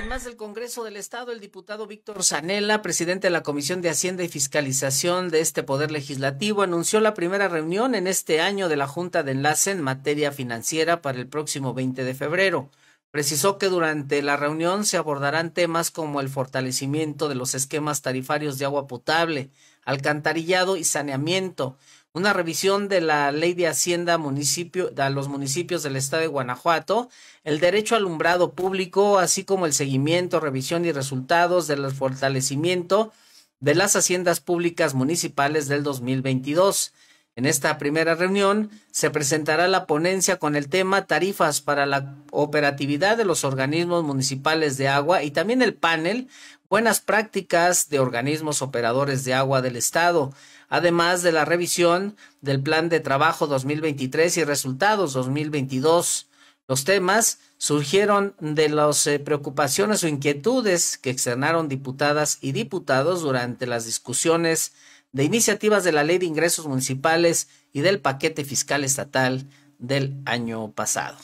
Además del Congreso del Estado, el diputado Víctor Sanella, presidente de la Comisión de Hacienda y Fiscalización de este Poder Legislativo, anunció la primera reunión en este año de la Junta de Enlace en materia financiera para el próximo 20 de febrero. Precisó que durante la reunión se abordarán temas como el fortalecimiento de los esquemas tarifarios de agua potable, alcantarillado y saneamiento, una revisión de la ley de hacienda a los municipios del estado de Guanajuato, el derecho alumbrado público, así como el seguimiento, revisión y resultados del fortalecimiento de las haciendas públicas municipales del 2022. En esta primera reunión se presentará la ponencia con el tema tarifas para la operatividad de los organismos municipales de agua y también el panel buenas prácticas de organismos operadores de agua del Estado, además de la revisión del Plan de Trabajo 2023 y resultados 2022. Los temas surgieron de las eh, preocupaciones o inquietudes que externaron diputadas y diputados durante las discusiones de iniciativas de la Ley de Ingresos Municipales y del paquete fiscal estatal del año pasado.